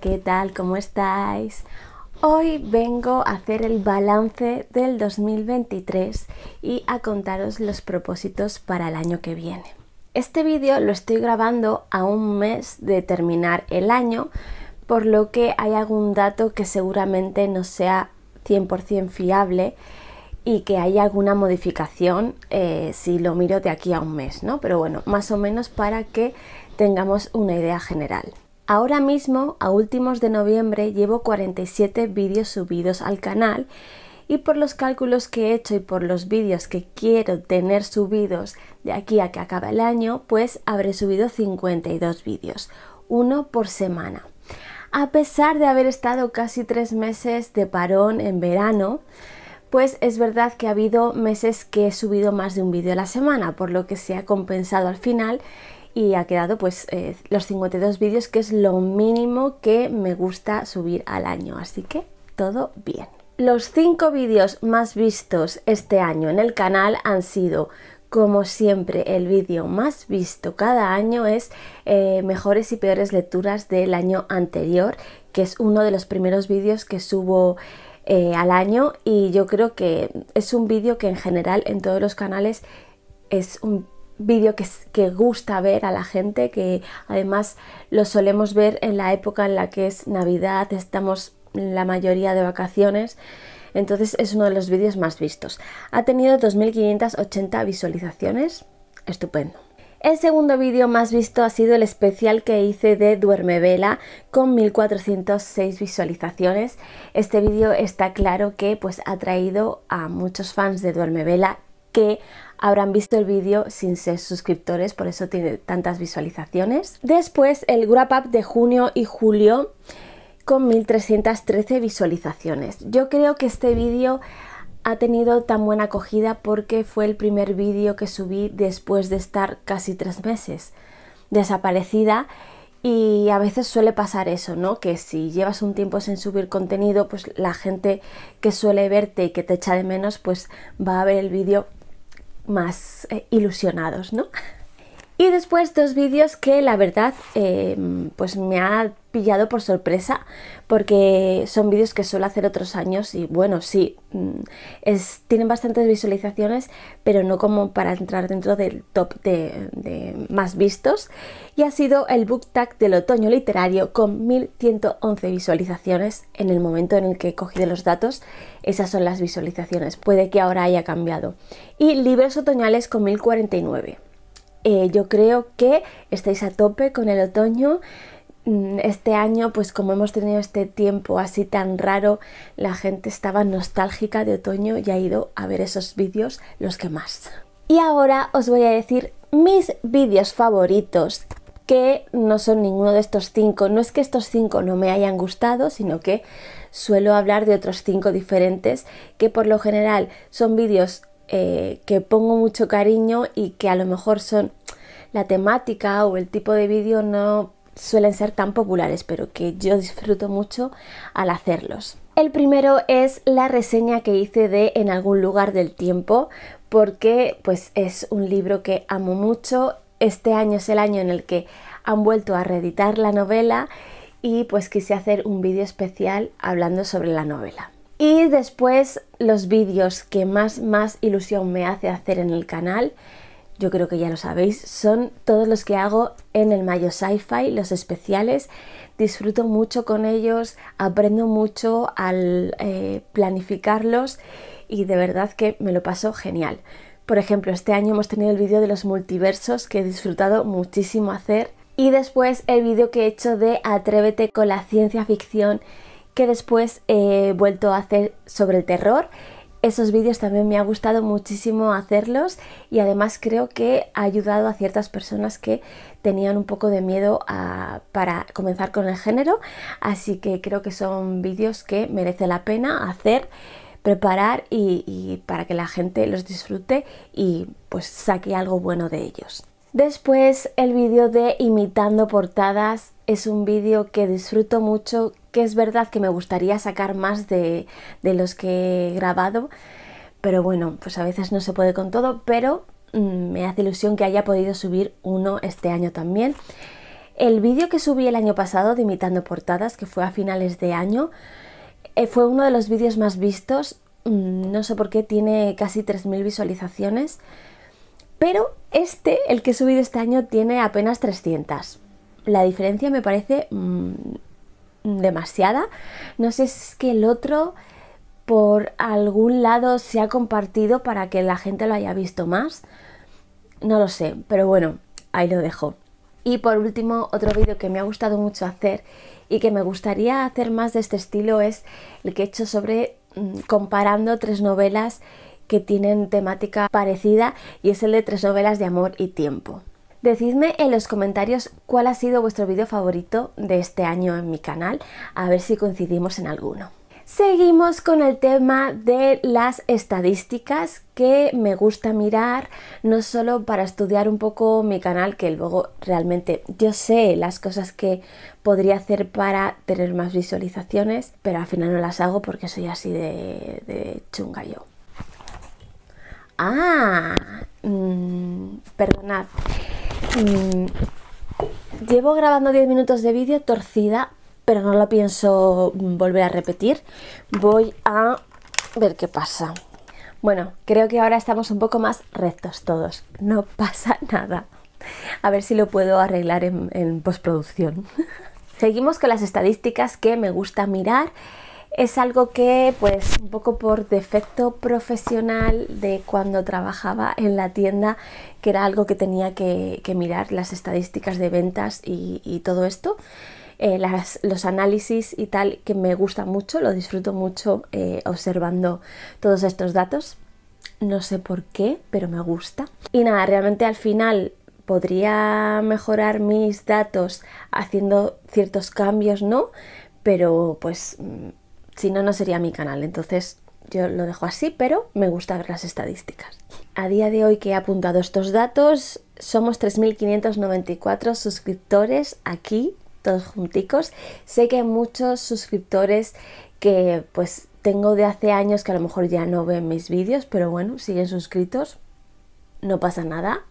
¿qué tal? ¿Cómo estáis? Hoy vengo a hacer el balance del 2023 y a contaros los propósitos para el año que viene. Este vídeo lo estoy grabando a un mes de terminar el año, por lo que hay algún dato que seguramente no sea 100% fiable y que haya alguna modificación eh, si lo miro de aquí a un mes, ¿no? Pero bueno, más o menos para que tengamos una idea general. Ahora mismo, a últimos de noviembre, llevo 47 vídeos subidos al canal y por los cálculos que he hecho y por los vídeos que quiero tener subidos de aquí a que acabe el año, pues habré subido 52 vídeos, uno por semana. A pesar de haber estado casi tres meses de parón en verano, pues es verdad que ha habido meses que he subido más de un vídeo a la semana, por lo que se ha compensado al final y ha quedado pues eh, los 52 vídeos que es lo mínimo que me gusta subir al año, así que todo bien. Los 5 vídeos más vistos este año en el canal han sido como siempre, el vídeo más visto cada año es eh, mejores y peores lecturas del año anterior, que es uno de los primeros vídeos que subo eh, al año y yo creo que es un vídeo que en general en todos los canales es un vídeo que, que, gusta ver a la gente, que además lo solemos ver en la época en la que es Navidad, estamos la mayoría de vacaciones, entonces es uno de los vídeos más vistos. Ha tenido 2.580 visualizaciones, estupendo. El segundo vídeo más visto ha sido el especial que hice de Duerme Vela con 1406 visualizaciones. Este vídeo está claro que pues ha traído a muchos fans de Duerme Vela que habrán visto el vídeo sin ser suscriptores, por eso tiene tantas visualizaciones. Después el wrap up de junio y julio con 1313 visualizaciones. Yo creo que este vídeo ha tenido tan buena acogida porque fue el primer vídeo que subí después de estar casi tres meses desaparecida y a veces suele pasar eso, ¿no? Que si llevas un tiempo sin subir contenido, pues la gente que suele verte y que te echa de menos, pues va a ver el vídeo más eh, ilusionados, ¿no? Y después dos vídeos que la verdad eh, pues me ha pillado por sorpresa porque son vídeos que suelo hacer otros años y bueno, sí, mm, tienen bastantes visualizaciones, pero no como para entrar dentro del top de, de más vistos. Y ha sido el Book Tag del otoño literario con 1111 visualizaciones en el momento en el que he cogido los datos. Esas son las visualizaciones, puede que ahora haya cambiado. Y libros otoñales con 1049. Eh, yo creo que estáis a tope con el otoño. Mm, este año, pues como hemos tenido este tiempo así tan raro, la gente estaba nostálgica de otoño y ha ido a ver esos vídeos los que más. Y ahora os voy a decir mis vídeos favoritos, que no son ninguno de estos cinco. No es que estos cinco no me hayan gustado, sino que suelo hablar de otros cinco diferentes, que por lo general son vídeos eh, que pongo mucho cariño y que a lo mejor son la temática o el tipo de vídeo no suelen ser tan populares, pero que yo disfruto mucho al hacerlos. El primero es la reseña que hice de En algún lugar del tiempo, porque pues es un libro que amo mucho. Este año es el año en el que han vuelto a reeditar la novela y pues quise hacer un vídeo especial hablando sobre la novela. Y después los vídeos que más, más ilusión me hace hacer en el canal, yo creo que ya lo sabéis, son todos los que hago en el Mayo Sci-Fi, los especiales. Disfruto mucho con ellos, aprendo mucho al eh, planificarlos y de verdad que me lo paso genial. Por ejemplo, este año hemos tenido el vídeo de los multiversos que he disfrutado muchísimo hacer y después el vídeo que he hecho de Atrévete con la ciencia ficción que después he vuelto a hacer sobre el terror. Esos vídeos también me ha gustado muchísimo hacerlos y además creo que ha ayudado a ciertas personas que tenían un poco de miedo a, para comenzar con el género, así que creo que son vídeos que merece la pena hacer, preparar y, y para que la gente los disfrute y pues saque algo bueno de ellos. Después el vídeo de imitando portadas es un vídeo que disfruto mucho, que es verdad que me gustaría sacar más de, los que he grabado, pero bueno, pues a veces no se puede con todo, pero mm, me hace ilusión que haya podido subir uno este año también. El vídeo que subí el año pasado de imitando portadas, que fue a finales de año, eh, fue uno de los vídeos más vistos, mm, no sé por qué, tiene casi 3.000 visualizaciones, pero este, el que he subido este año, tiene apenas 300. La diferencia me parece mm, demasiada. No sé si es que el otro por algún lado se ha compartido para que la gente lo haya visto más. No lo sé, pero bueno, ahí lo dejo. Y por último, otro vídeo que me ha gustado mucho hacer y que me gustaría hacer más de este estilo es el que he hecho sobre mm, comparando tres novelas que tienen temática parecida y es el de tres novelas de amor y tiempo. Decidme en los comentarios cuál ha sido vuestro vídeo favorito de este año en mi canal, a ver si coincidimos en alguno. Seguimos con el tema de las estadísticas que me gusta mirar, no solo para estudiar un poco mi canal, que luego realmente yo sé las cosas que podría hacer para tener más visualizaciones, pero al final no las hago porque soy así de, chunga yo. Ah, mm, perdonad. Mm, llevo grabando 10 minutos de vídeo torcida, pero no lo pienso volver a repetir. Voy a ver qué pasa. Bueno, creo que ahora estamos un poco más rectos todos. No pasa nada. A ver si lo puedo arreglar en postproducción. Seguimos con las estadísticas que me gusta mirar es algo que pues un poco por defecto profesional de cuando trabajaba en la tienda, que era algo que tenía que, mirar las estadísticas de ventas y, todo esto. Eh, los análisis y tal, que me gusta mucho, lo disfruto mucho eh, observando todos estos datos. No sé por qué, pero me gusta. Y nada, realmente al final podría mejorar mis datos haciendo ciertos cambios, ¿no? Pero pues mm, si no, no sería mi canal. Entonces yo lo dejo así, pero me gusta ver las estadísticas. A día de hoy que he apuntado estos datos, somos 3.594 suscriptores aquí, todos junticos. Sé que hay muchos suscriptores que pues tengo de hace años que a lo mejor ya no ven mis vídeos, pero bueno, siguen suscritos. No pasa nada,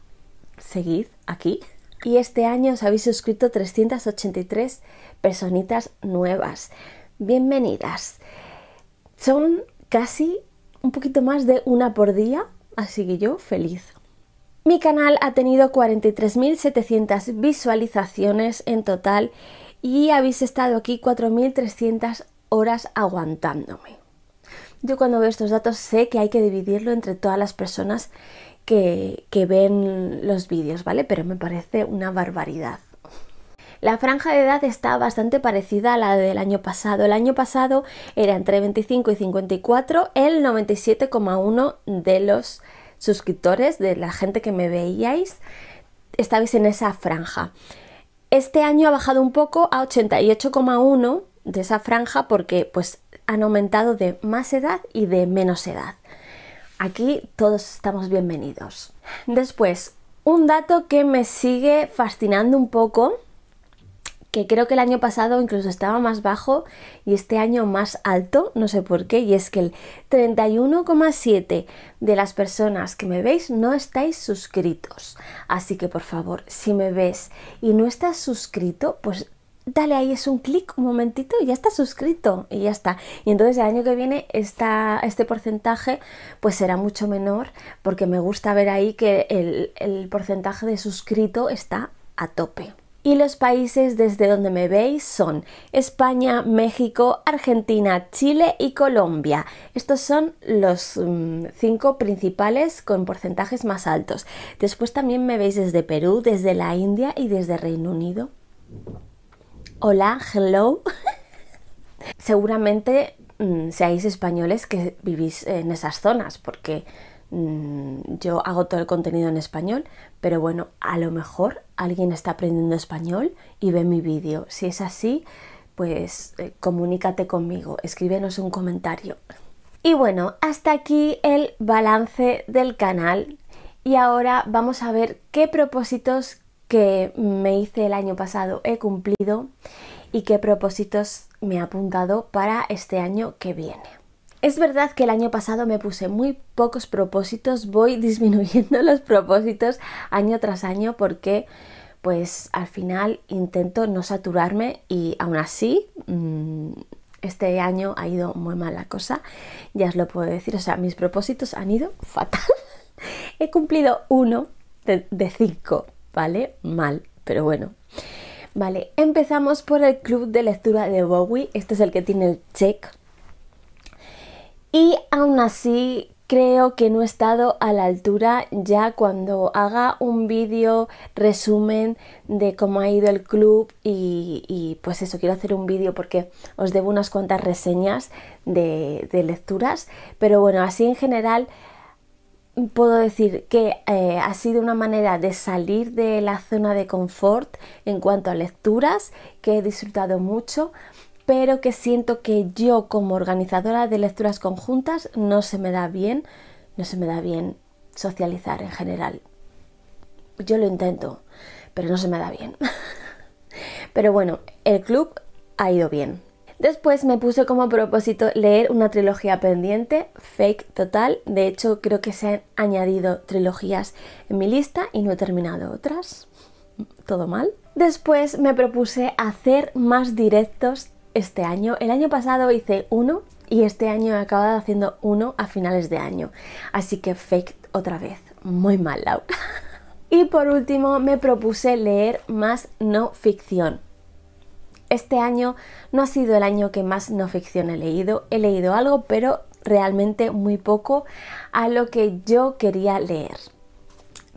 seguid aquí. Y este año os habéis suscrito 383 personitas nuevas bienvenidas. Son casi un poquito más de una por día, así que yo feliz. Mi canal ha tenido 43.700 visualizaciones en total y habéis estado aquí 4.300 horas aguantándome. Yo cuando veo estos datos sé que hay que dividirlo entre todas las personas que, que ven los vídeos, ¿vale? Pero me parece una barbaridad. La franja de edad está bastante parecida a la del año pasado. El año pasado era entre 25 y 54 el 97,1 de los suscriptores, de la gente que me veíais, estabais en esa franja. Este año ha bajado un poco a 88,1 de esa franja porque pues han aumentado de más edad y de menos edad. Aquí todos estamos bienvenidos. Después, un dato que me sigue fascinando un poco que creo que el año pasado incluso estaba más bajo y este año más alto, no sé por qué, y es que el 31,7 de las personas que me veis no estáis suscritos. Así que por favor, si me ves y no estás suscrito, pues dale ahí es un clic, un momentito y ya estás suscrito y ya está. Y entonces el año que viene este porcentaje pues será mucho menor porque me gusta ver ahí que el, el porcentaje de suscrito está a tope y los países desde donde me veis son España, México, Argentina, Chile y Colombia. Estos son los mm, cinco principales con porcentajes más altos. Después también me veis desde Perú, desde la India y desde Reino Unido. Hola, hello. Seguramente mm, seáis españoles que vivís en esas zonas porque mm, yo hago todo el contenido en español, pero bueno, a lo mejor alguien está aprendiendo español y ve mi vídeo. Si es así, pues eh, comunícate conmigo, escríbenos un comentario. Y bueno, hasta aquí el balance del canal. Y ahora vamos a ver qué propósitos que me hice el año pasado he cumplido y qué propósitos me he apuntado para este año que viene. Es verdad que el año pasado me puse muy pocos propósitos, voy disminuyendo los propósitos año tras año porque pues al final intento no saturarme y aún así mm, este año ha ido muy mal la cosa, ya os lo puedo decir, o sea, mis propósitos han ido fatal. He cumplido uno de, de cinco, ¿vale? Mal, pero bueno. Vale, empezamos por el club de lectura de Bowie, este es el que tiene el check y aún así creo que no he estado a la altura ya cuando haga un vídeo resumen de cómo ha ido el club y, pues eso, quiero hacer un vídeo porque os debo unas cuantas reseñas de, lecturas, pero bueno, así en general puedo decir que eh, ha sido una manera de salir de la zona de confort en cuanto a lecturas, que he disfrutado mucho pero que siento que yo como organizadora de lecturas conjuntas no se me da bien, no se me da bien socializar en general. Yo lo intento, pero no se me da bien. pero bueno, el club ha ido bien. Después me puse como propósito leer una trilogía pendiente, fake total. De hecho, creo que se han añadido trilogías en mi lista y no he terminado otras. Todo mal. Después me propuse hacer más directos este año. El año pasado hice uno y este año he acabado haciendo uno a finales de año. Así que fake otra vez. Muy mal, Laura. y por último, me propuse leer más no ficción. Este año no ha sido el año que más no ficción he leído. He leído algo, pero realmente muy poco a lo que yo quería leer.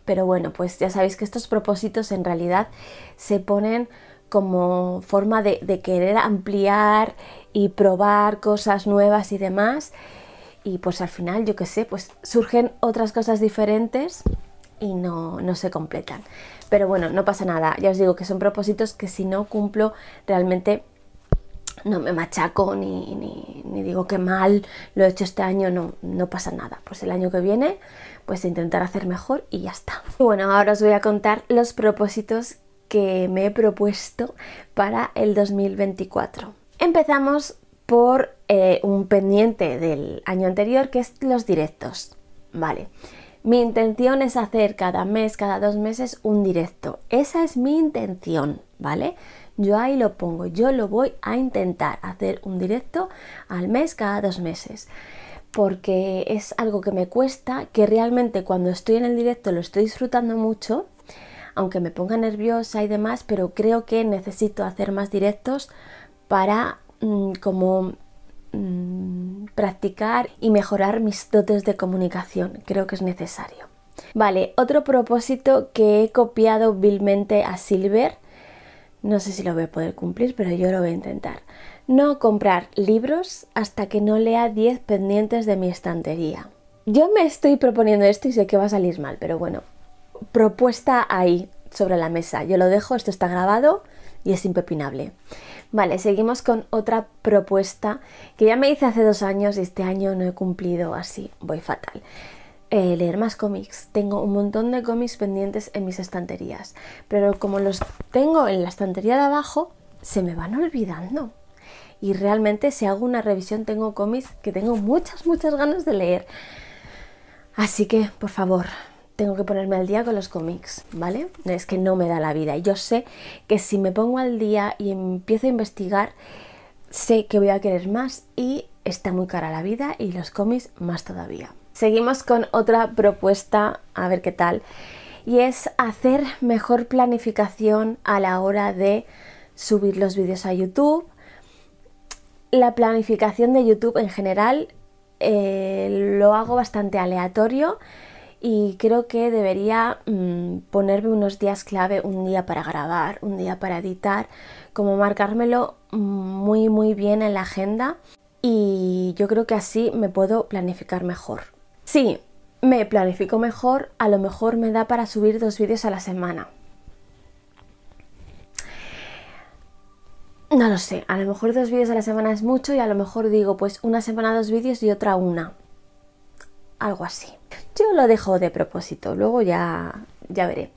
Pero bueno, pues ya sabéis que estos propósitos en realidad se ponen como forma de, querer ampliar y probar cosas nuevas y demás. Y pues al final, yo qué sé, pues surgen otras cosas diferentes y no, se completan. Pero bueno, no pasa nada. Ya os digo que son propósitos que si no cumplo realmente no me machaco ni, digo que mal lo he hecho este año, no, no pasa nada. Pues el año que viene pues intentar hacer mejor y ya está. Bueno, ahora os voy a contar los propósitos que me he propuesto para el 2024. Empezamos por eh, un pendiente del año anterior que es los directos. Vale. Mi intención es hacer cada mes, cada dos meses un directo. Esa es mi intención, ¿vale? Yo ahí lo pongo, yo lo voy a intentar hacer un directo al mes, cada dos meses. Porque es algo que me cuesta, que realmente cuando estoy en el directo lo estoy disfrutando mucho, aunque me ponga nerviosa y demás, pero creo que necesito hacer más directos para mm, como mm, practicar y mejorar mis dotes de comunicación. Creo que es necesario. Vale, otro propósito que he copiado vilmente a Silver, no sé si lo voy a poder cumplir, pero yo lo voy a intentar. No comprar libros hasta que no lea 10 pendientes de mi estantería. Yo me estoy proponiendo esto y sé que va a salir mal, pero bueno, propuesta ahí sobre la mesa. Yo lo dejo, esto está grabado y es impepinable. Vale, seguimos con otra propuesta que ya me hice hace dos años y este año no he cumplido así, voy fatal. Eh, leer más cómics. Tengo un montón de cómics pendientes en mis estanterías, pero como los tengo en la estantería de abajo, se me van olvidando. Y realmente si hago una revisión tengo cómics que tengo muchas, muchas ganas de leer. Así que, por favor, tengo que ponerme al día con los cómics, ¿vale? Es que no me da la vida. Y yo sé que si me pongo al día y empiezo a investigar, sé que voy a querer más y está muy cara la vida y los cómics más todavía. Seguimos con otra propuesta, a ver qué tal, y es hacer mejor planificación a la hora de subir los vídeos a YouTube. La planificación de YouTube en general eh, lo hago bastante aleatorio y creo que debería mm, ponerme unos días clave, un día para grabar, un día para editar, como marcármelo mm, muy muy bien en la agenda y yo creo que así me puedo planificar mejor. si me planifico mejor, a lo mejor me da para subir dos vídeos a la semana. No lo sé, a lo mejor dos vídeos a la semana es mucho y a lo mejor digo pues una semana dos vídeos y otra una. Algo así. Yo lo dejo de propósito, luego ya, ya veré.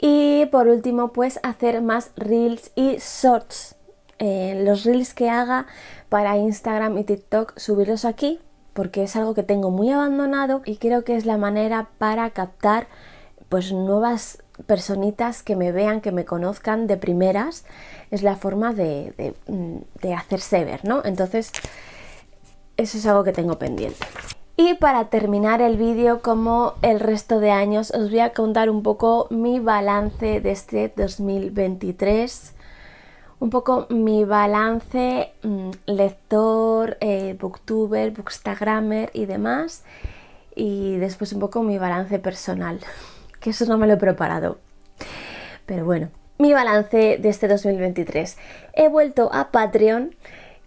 Y por último, pues hacer más reels y shorts. Eh, los reels que haga para Instagram y TikTok, subirlos aquí, porque es algo que tengo muy abandonado y creo que es la manera para captar pues nuevas personitas que me vean, que me conozcan de primeras, es la forma de, de, mm, de hacerse ver, ¿no? Entonces, eso es algo que tengo pendiente. Y para terminar el vídeo, como el resto de años, os voy a contar un poco mi balance de este 2023. Un poco mi balance mm, lector, eh, booktuber, bookstagrammer y demás. Y después un poco mi balance personal, que eso no me lo he preparado. Pero bueno, mi balance de este 2023. He vuelto a Patreon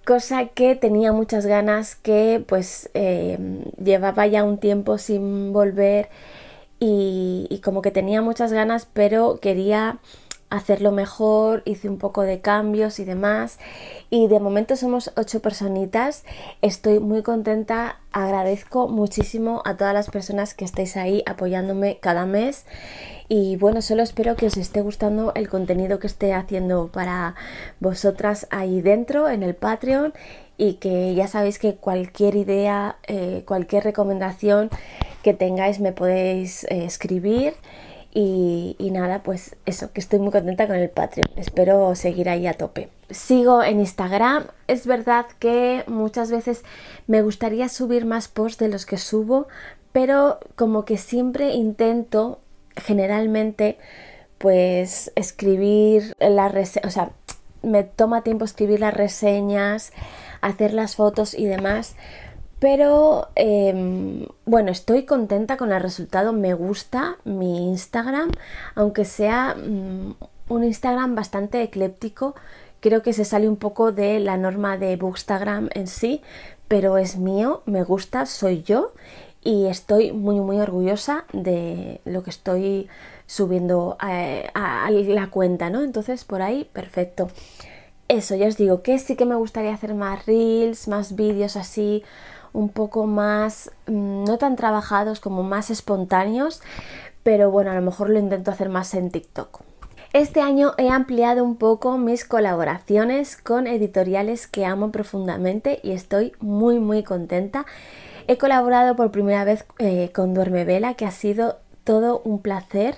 cosa que tenía muchas ganas, que pues em, llevaba ya un tiempo sin volver y como que tenía muchas ganas, pero quería hacerlo mejor, hice un poco de cambios y demás. Y de momento somos ocho personitas. Estoy muy contenta, agradezco muchísimo a todas las personas que estáis ahí apoyándome cada mes. Y bueno, solo espero que os esté gustando el contenido que esté haciendo para vosotras ahí dentro en el Patreon. Y que ya sabéis que cualquier idea, eh, cualquier recomendación que tengáis me podéis eh, escribir. Y, nada, pues eso, que estoy muy contenta con el Patreon. Espero seguir ahí a tope. Sigo en Instagram. Es verdad que muchas veces me gustaría subir más posts de los que subo, pero como que siempre intento, generalmente, pues escribir las reseñas, o sea, me toma tiempo escribir las reseñas, hacer las fotos y demás pero em, bueno, estoy contenta con el resultado, me gusta mi Instagram, aunque sea mm, un Instagram bastante ecléptico, creo que se sale un poco de la norma de Bookstagram en sí, pero es mío, me gusta, soy yo y estoy muy muy orgullosa de lo que estoy subiendo eh, a, a la cuenta, ¿no? Entonces por ahí, perfecto. Eso, ya os digo que sí que me gustaría hacer más reels, más vídeos así, un poco más, mm, no tan trabajados como más espontáneos, pero bueno, a lo mejor lo intento hacer más en TikTok. Este año he ampliado un poco mis colaboraciones con editoriales que amo profundamente y estoy muy muy contenta. He colaborado por primera vez eh, con Duerme Vela, que ha sido todo un placer.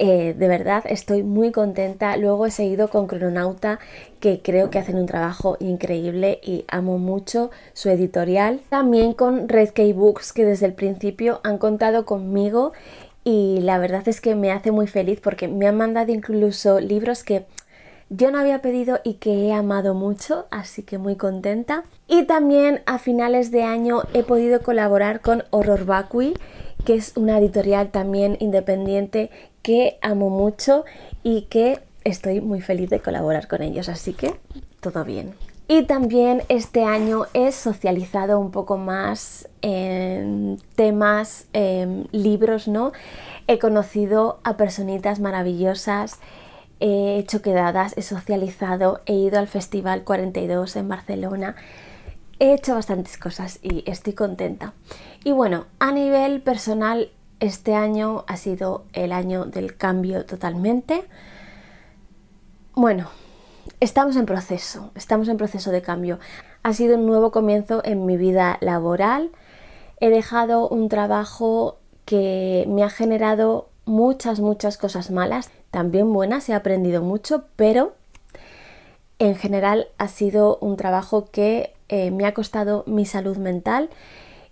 Eh, de verdad estoy muy contenta. Luego he seguido con Crononauta, que creo que hacen un trabajo increíble y amo mucho su editorial. También con Red K Books, que desde el principio han contado conmigo y la verdad es que me hace muy feliz porque me han mandado incluso libros que yo no había pedido y que he amado mucho, así que muy contenta. Y también a finales de año he podido colaborar con Horror Vacui que es una editorial también independiente que amo mucho y que estoy muy feliz de colaborar con ellos, así que todo bien. Y también este año he socializado un poco más en temas, en em, libros, ¿no? He conocido a personitas maravillosas, he hecho quedadas, he socializado, he ido al Festival 42 en Barcelona, he hecho bastantes cosas y estoy contenta. Y bueno, a nivel personal, este año ha sido el año del cambio totalmente. Bueno, estamos en proceso, estamos en proceso de cambio. Ha sido un nuevo comienzo en mi vida laboral. He dejado un trabajo que me ha generado muchas, muchas cosas malas, también buenas, he aprendido mucho, pero en general ha sido un trabajo que eh, me ha costado mi salud mental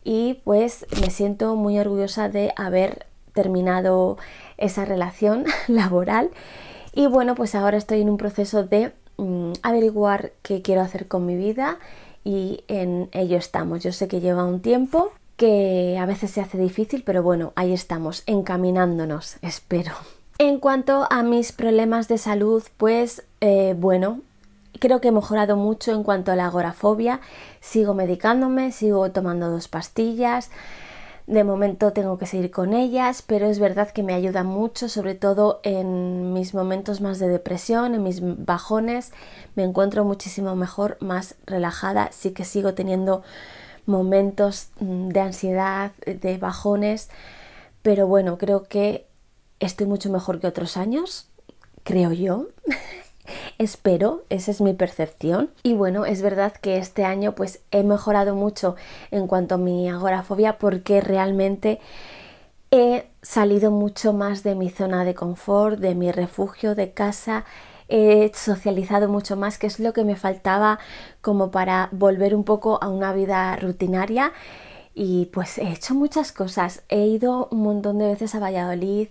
y pues me siento muy orgullosa de haber terminado esa relación laboral y bueno pues ahora estoy en un proceso de mm, averiguar qué quiero hacer con mi vida y en ello estamos yo sé que lleva un tiempo que a veces se hace difícil pero bueno ahí estamos encaminándonos espero en cuanto a mis problemas de salud pues eh, bueno creo que he mejorado mucho en cuanto a la agorafobia. Sigo medicándome, sigo tomando dos pastillas. De momento tengo que seguir con ellas, pero es verdad que me ayuda mucho, sobre todo en mis momentos más de depresión, en mis bajones. Me encuentro muchísimo mejor, más relajada. Sí que sigo teniendo momentos mm, de ansiedad, de bajones, pero bueno, creo que estoy mucho mejor que otros años, creo yo. Espero, esa es mi percepción. Y bueno, es verdad que este año pues he mejorado mucho en cuanto a mi agorafobia porque realmente he salido mucho más de mi zona de confort, de mi refugio, de casa, he socializado mucho más, que es lo que me faltaba como para volver un poco a una vida rutinaria. Y pues he hecho muchas cosas, he ido un montón de veces a Valladolid,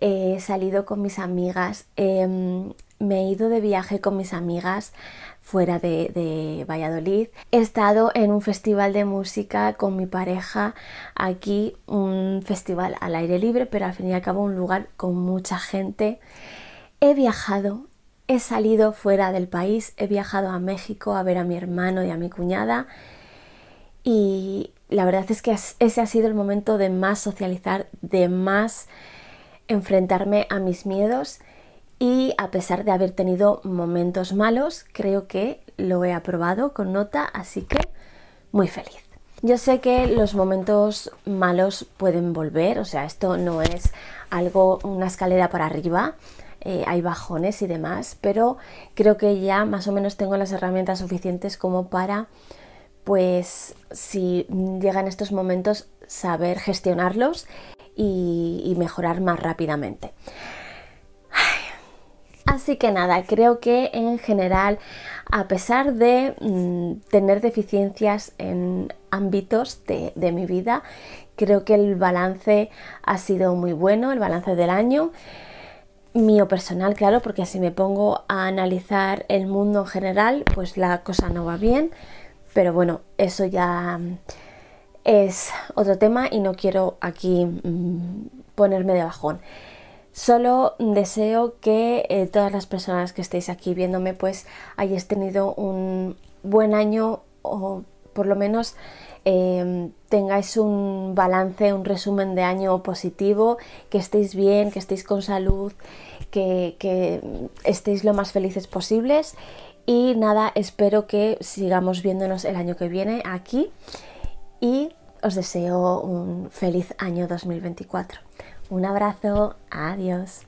he salido con mis amigas, em, me he ido de viaje con mis amigas fuera de, Valladolid. He estado en un festival de música con mi pareja aquí, un festival al aire libre, pero al fin y al cabo un lugar con mucha gente. He viajado, he salido fuera del país, he viajado a México a ver a mi hermano y a mi cuñada y la verdad es que ese ha sido el momento de más socializar, de más enfrentarme a mis miedos y a pesar de haber tenido momentos malos, creo que lo he aprobado con nota, así que muy feliz. Yo sé que los momentos malos pueden volver, o sea, esto no es algo, una escalera para arriba, eh, hay bajones y demás, pero creo que ya más o menos tengo las herramientas suficientes como para, pues, si llegan estos momentos, saber gestionarlos y mejorar más rápidamente. Así que nada, creo que en general, a pesar de mm, tener deficiencias en ámbitos de, mi vida, creo que el balance ha sido muy bueno, el balance del año mío personal, claro, porque si me pongo a analizar el mundo en general, pues la cosa no va bien. Pero bueno, eso ya mm, es otro tema y no quiero aquí mm, ponerme de bajón. Solo deseo que eh, todas las personas que estéis aquí viéndome pues hayáis tenido un buen año o por lo menos em, tengáis un balance, un resumen de año positivo, que estéis bien, que estéis con salud, que estéis lo más felices posibles y nada, espero que sigamos viéndonos el año que viene aquí y os deseo un feliz año 2024. Un abrazo, adiós.